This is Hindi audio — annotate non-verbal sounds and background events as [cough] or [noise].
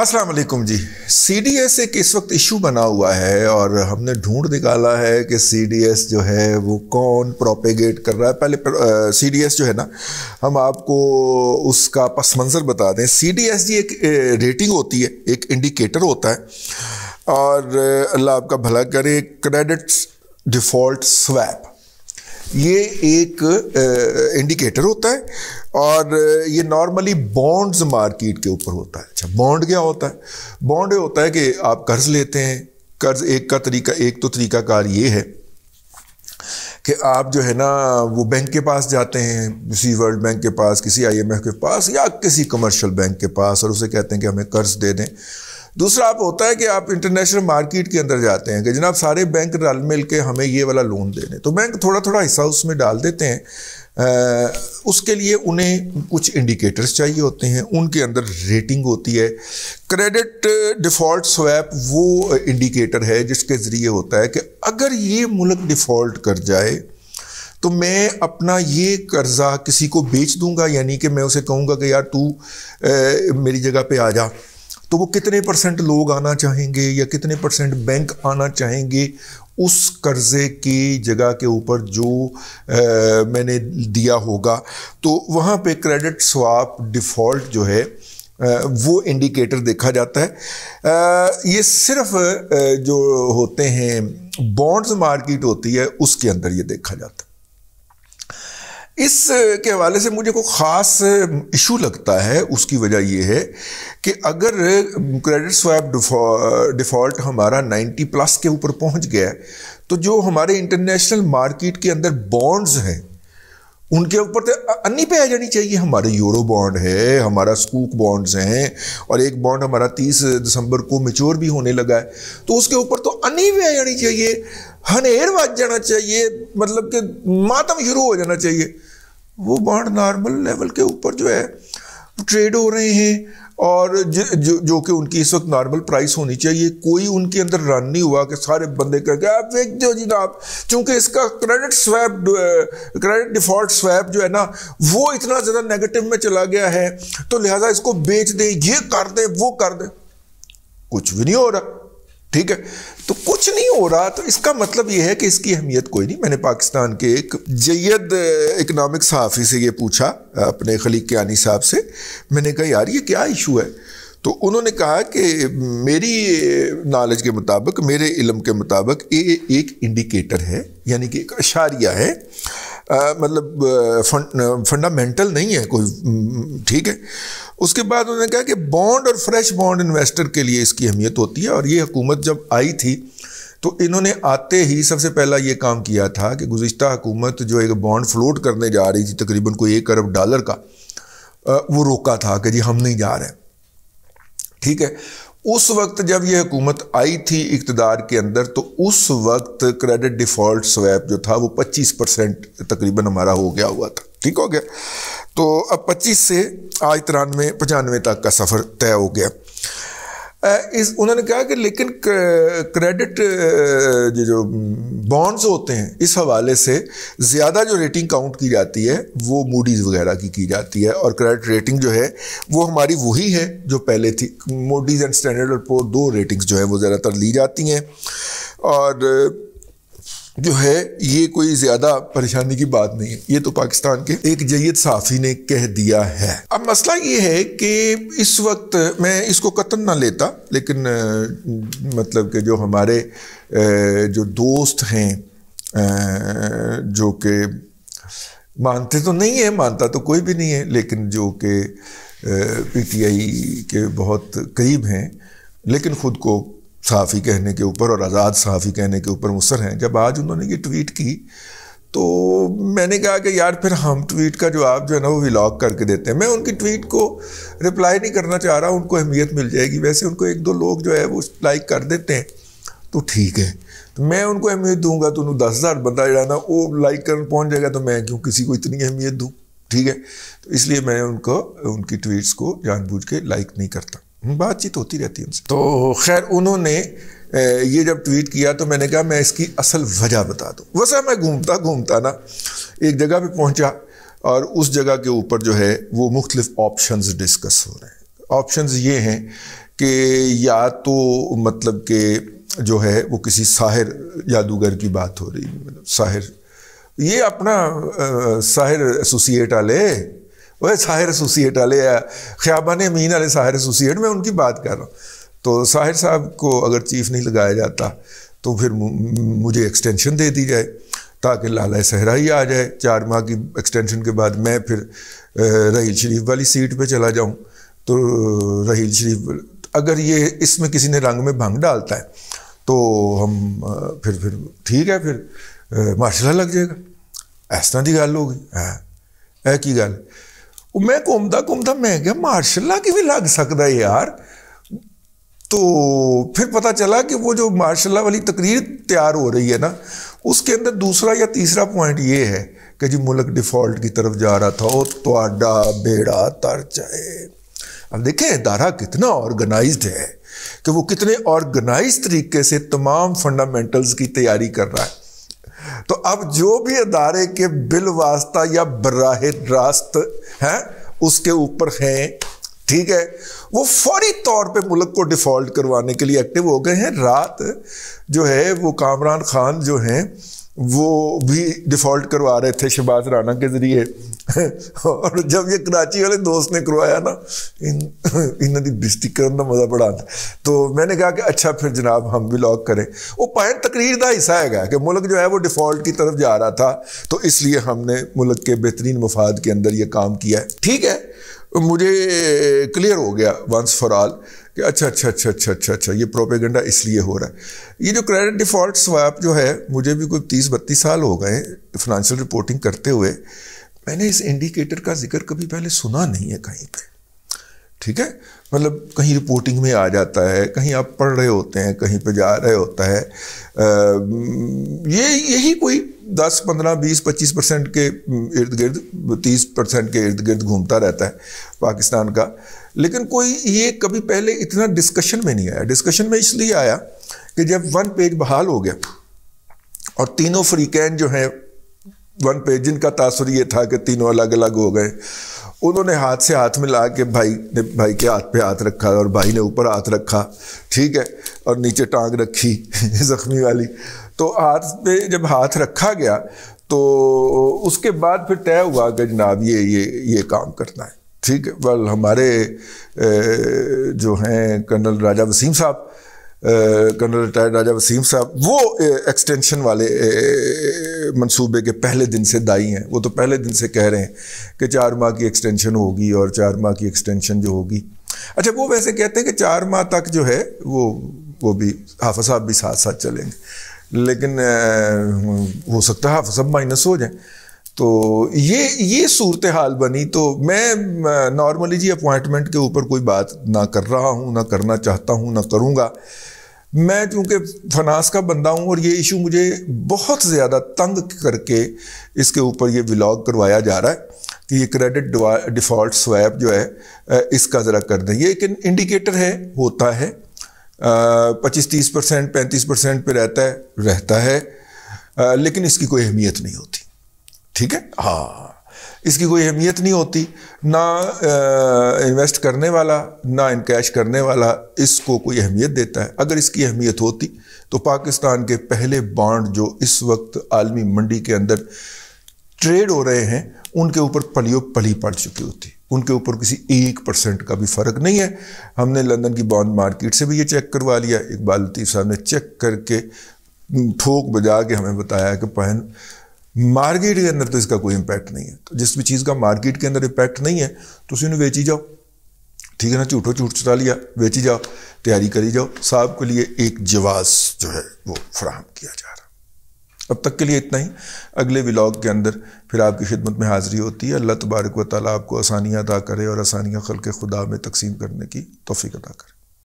अस्सलाम वालेकुम जी सी डी एस एक इस वक्त इशू बना हुआ है और हमने ढूंढ निकाला है कि सी डी एस जो है वो कौन प्रोपेगेट कर रहा है पहले सी डी एस जो है ना हम आपको उसका पस मंज़र बता दें सी डी एस जी एक रेटिंग होती है एक इंडिकेटर होता है और अल्लाह आपका भला करे क्रेडिट्स डिफ़ॉल्ट स्वैप ये एक इंडिकेटर होता है और ये नॉर्मली बॉन्ड्स मार्केट के ऊपर होता है अच्छा बॉन्ड क्या होता है बॉन्ड होता है कि आप कर्ज लेते हैं कर्ज एक का तरीका एक तो तरीकाकार ये है कि आप जो है ना वो बैंक के पास जाते हैं किसी वर्ल्ड बैंक के पास किसी आईएमएफ के पास या किसी कमर्शियल बैंक के पास और उसे कहते हैं कि हमें कर्ज दे दें दूसरा आप होता है कि आप इंटरनेशनल मार्केट के अंदर जाते हैं कि जनाब सारे बैंक रल मिल के हमें ये वाला लोन देने तो बैंक थोड़ा थोड़ा हिस्सा उसमें डाल देते हैं आ, उसके लिए उन्हें कुछ इंडिकेटर्स चाहिए होते हैं उनके अंदर रेटिंग होती है क्रेडिट डिफ़ॉल्ट स्वैप वो इंडिकेटर है जिसके ज़रिए होता है कि अगर ये मुल्क डिफ़ॉल्ट कर जाए तो मैं अपना ये कर्ज़ा किसी को बेच दूंगा यानी कि मैं उसे कहूँगा कि यार तू ए, मेरी जगह पे आ जा तो वो कितने परसेंट लोग आना चाहेंगे या कितने परसेंट बैंक आना चाहेंगे उस कर्ज़े की जगह के ऊपर जो आ, मैंने दिया होगा तो वहाँ पे क्रेडिट स्वाप डिफ़ॉल्ट जो है वो इंडिकेटर देखा जाता है ये सिर्फ जो होते हैं बॉन्ड्स मार्केट होती है उसके अंदर ये देखा जाता है इस के हवाले से मुझे कोई ख़ास इशू लगता है उसकी वजह यह है कि अगर क्रेडिट स्वैप डिफ़ॉल्ट हमारा 90 प्लस के ऊपर पहुंच गया है तो जो हमारे इंटरनेशनल मार्केट के अंदर बॉन्ड्स हैं उनके ऊपर तो अन्नी पे आ जानी चाहिए हमारे यूरो बॉन्ड है हमारा स्कूक बॉन्ड्स हैं और एक बॉन्ड हमारा 30 दिसंबर को मेच्योर भी होने लगा है तो उसके ऊपर तो अन्नी पे आ जानी चाहिए हनेर बज जाना चाहिए मतलब कि मातम शुरू हो जाना चाहिए वो बॉन्ड नॉर्मल लेवल के ऊपर जो है ट्रेड हो रहे हैं और जो जो, जो कि उनकी इस वक्त नॉर्मल प्राइस होनी चाहिए कोई उनके अंदर रन नहीं हुआ कि सारे बंदे कह गए आप देख दो जी ना आप चूंकि इसका credit swap credit default swap जो है ना वो इतना ज़्यादा नेगेटिव में चला गया है तो लिहाजा इसको बेच दें ये कर दें वो कर दें कुछ भी नहीं हो रहा ठीक है तो कुछ नहीं हो रहा तो इसका मतलब यह है कि इसकी अहमियत कोई नहीं मैंने पाकिस्तान के एक जैद इकनॉमिक सहाफ़ी से ये पूछा अपने खलीक क्यानी साहब से मैंने कहा यार ये क्या इशू है तो उन्होंने कहा कि मेरी नॉलेज के मुताबिक मेरे इलम के मुताबिक ये एक इंडिकेटर है यानी कि एक अशारिया है मतलब फंडामेंटल नहीं है कोई हम्म, हम्म, ठीक है उसके बाद उन्होंने कहा कि बॉन्ड और फ्रेश बॉन्ड इन्वेस्टर के लिए इसकी अहमियत होती है और ये हुकूमत जब आई थी तो इन्होंने आते ही सबसे पहला ये काम किया था कि गुज्त हुकूमत जो एक बॉन्ड फ्लोट करने जा रही थी तकरीबन कोई एक अरब डॉलर का वो रोका था कि जी हम नहीं जा रहे ठीक है उस वक्त जब यह हुकूमत आई थी इकतदार के अंदर तो उस वक्त क्रेडिट डिफ़ॉल्ट स्वैप जो था वो 25 परसेंट तकरीबन हमारा हो गया हुआ था ठीक हो गया तो अब 25 से आज तिरानवे पचानवे तक का सफ़र तय हो गया इस उन्होंने कहा कि लेकिन क्रेडिट जो जो बॉन्ड्स होते हैं इस हवाले से ज़्यादा जो रेटिंग काउंट की जाती है वो मूडीज़ वगैरह की की जाती है और क्रेडिट रेटिंग जो है वो हमारी वही है जो पहले थी मूडीज़ एंड स्टैंडर्ड और दो रेटिंग्स जो है वो ज़्यादातर ली जाती हैं और जो है ये कोई ज्यादा परेशानी की बात नहीं है ये तो पाकिस्तान के एक जयद साफी ने कह दिया है अब मसला ये है कि इस वक्त मैं इसको कतन ना लेता लेकिन मतलब कि जो हमारे जो दोस्त हैं जो कि मानते तो नहीं है मानता तो कोई भी नहीं है लेकिन जो कि पीटीआई के बहुत करीब हैं लेकिन ख़ुद को सहाफ़ी कहने के ऊपर और आज़ाद सहाफ़ी कहने के ऊपर मुसर हैं जब आज उन्होंने ये ट्वीट की तो मैंने कहा कि यार फिर हम ट्वीट का जवाब जो है ना वो विलॉग करके देते हैं मैं उनकी ट्वीट को रिप्लाई नहीं करना चाह रहा उनको अहमियत मिल जाएगी वैसे उनको एक दो लोग जो है वो लाइक कर देते हैं तो ठीक है तो मैं उनको अहमियत दूंगा तो उन्होंने दस हज़ार बंदा जो है ना वो लाइक कर पहुँच जाएगा तो मैं क्यों किसी को इतनी अहमियत दूँ ठीक है तो इसलिए मैं उनको उनकी ट्वीट्स को जानबूझ के लाइक नहीं करता बातचीत होती रहती है उनसे तो खैर उन्होंने ये जब ट्वीट किया तो मैंने कहा मैं इसकी असल वजह बता दूँ वैसा मैं घूमता घूमता ना एक जगह पे पहुंचा और उस जगह के ऊपर जो है वो मुख्तलिफ ऑप्शन डिस्कस हो रहे हैं ऑप्शन ये हैं कि या तो मतलब के जो है वो किसी साहिर जादूगर की बात हो रही मतलब साहिर ये अपना साहिर एसोसिएट आ वह साहिर एसोसिएट वाले या ख्याबान मीन वाले साहिर एसोसिएट मैं उनकी बात कर रहा हूँ तो साहिर साहब को अगर चीफ नहीं लगाया जाता तो फिर मुझे एक्सटेंशन दे दी जाए ताकि लाला सहरा ही आ जाए चार माह की एक्सटेंशन के बाद मैं फिर रहील शरीफ वाली सीट पे चला जाऊं तो रहील शरीफ अगर ये इसमें किसी ने रंग में भंग डालता है तो हम फिर फिर ठीक है फिर मार्शल लग जाएगा ऐसा हाँ, की गल होगी हाँ की गल मैं घूमता घूमता मैं क्या मार्शल की भी लग सकता है यार तो फिर पता चला कि वो जो मार्शल वाली तकरीर तैयार हो रही है ना उसके अंदर दूसरा या तीसरा पॉइंट ये है कि जी मुल्क डिफ़ॉल्ट की तरफ जा रहा था और थोड़ा बेड़ा तर जाए अब देखें इदारा कितना ऑर्गेनाइज है कि वो कितने ऑर्गेनाइज तरीके से तमाम फंडामेंटल्स की तैयारी कर रहा है तो अब जो भी अदारे के बिल वास्ता या बराह रास्त हैं उसके ऊपर हैं ठीक है वो फौरी तौर पे मुल्क को डिफ़ॉल्ट करवाने के लिए एक्टिव हो गए हैं रात जो है वो कामरान खान जो हैं वो भी डिफ़ॉल्ट करवा रहे थे शहबाज राना के ज़रिए और जब ये कराची वाले दोस्त ने करवाया ना इन इन्हों की का मज़ा बड़ा आता तो मैंने कहा कि अच्छा फिर जनाब हम भी लॉक करें वो पाएँ तकरीर का हिस्सा है कि मुल्क जो है वो डिफ़ॉल्ट की तरफ जा रहा था तो इसलिए हमने मुल्क के बेहतरीन मफाद के अंदर ये काम किया है ठीक है मुझे क्लियर हो गया वंस फॉर ऑल कि अच्छा अच्छा अच्छा अच्छा अच्छा अच्छा ये प्रोपेगेंडा इसलिए हो रहा है ये जो क्रेडिट डिफॉल्ट स्वैप जो है मुझे भी कोई तीस बत्तीस साल हो गए फाइनेंशियल रिपोर्टिंग करते हुए मैंने इस इंडिकेटर का जिक्र कभी पहले सुना नहीं है कहीं पे ठीक है मतलब कहीं रिपोर्टिंग में आ जाता है कहीं आप पढ़ रहे होते हैं कहीं पर जा रहे होता है आ, ये यही कोई दस पंद्रह बीस पच्चीस परसेंट के इर्द गिर्द तीस परसेंट के इर्द गिर्द घूमता रहता है पाकिस्तान का लेकिन कोई ये कभी पहले इतना डिस्कशन में नहीं आया डिस्कशन में इसलिए आया कि जब वन पेज बहाल हो गया और तीनों फ्रीकैन जो हैं वन पेज जिनका तासर ये था कि तीनों अलग अलग हो गए उन्होंने हाथ से हाथ मिला के भाई ने भाई के हाथ पे हाथ रखा और भाई ने ऊपर हाथ रखा ठीक है और नीचे टांग रखी [laughs] जख्मी वाली तो हाथ पे जब हाथ रखा गया तो उसके बाद फिर तय हुआ कि जनाब ये ये ये काम करना है ठीक है वल हमारे जो हैं कर्नल राजा वसीम साहब कर्नल रिटायर्ड राजा वसीम साहब वो एक्सटेंशन वाले मंसूबे के पहले दिन से दाई हैं वो तो पहले दिन से कह रहे हैं कि चार माह की एक्सटेंशन होगी और चार माह की एक्सटेंशन जो होगी अच्छा वो वैसे कहते हैं कि चार माह तक जो है वो वो भी हाफ साहब भी साथ साथ चलेंगे लेकिन हो सकता है सब माइनस हो जाए तो ये ये सूरत हाल बनी तो मैं नॉर्मली जी अपॉइंटमेंट के ऊपर कोई बात ना कर रहा हूँ ना करना चाहता हूँ ना करूँगा मैं चूँकि फनास का बंदा हूँ और ये इशू मुझे बहुत ज़्यादा तंग करके इसके ऊपर ये व्लॉग करवाया जा रहा है कि ये क्रेडिट डिफ़ॉल्ट स्वैप जो है इसका ज़रा कर दें ये एक इंडिकेटर है होता है पच्चीस तीस परसेंट पैंतीस परसेंट पर रहता है रहता है आ, लेकिन इसकी कोई अहमियत नहीं होती ठीक है हाँ इसकी कोई अहमियत नहीं होती ना आ, इन्वेस्ट करने वाला ना इनकैश करने वाला इसको कोई अहमियत देता है अगर इसकी अहमियत होती तो पाकिस्तान के पहले बॉन्ड जो इस वक्त आलमी मंडी के अंदर ट्रेड हो रहे हैं उनके ऊपर पलियो पली पड़ चुकी होती उनके ऊपर किसी एक परसेंट का भी फ़र्क नहीं है हमने लंदन की बॉन्ड मार्केट से भी ये चेक करवा लिया इकबाल लतीफ़ साहब ने चेक करके ठोक बजा के हमें बताया कि पहन मार्केट के अंदर तो इसका कोई इम्पैक्ट नहीं है तो जिस भी चीज़ का मार्केट के अंदर इम्पैक्ट नहीं है तो उसे बेची जाओ ठीक है ना झूठो झूठ चुटा लिया बेची जाओ तैयारी करी जाओ साहब के लिए एक जवाब जो है वो फ्राहम किया जा रहा है अब तक के लिए इतना ही अगले व्लाग के अंदर फिर आपकी खिदमत में हाज़िरी होती है अल्लाह तबारक व ताली आपको आसानियाँ अदा करे और आसानियाँ खल के खुदा में तकसीम करने की तोफ़ी अदा करे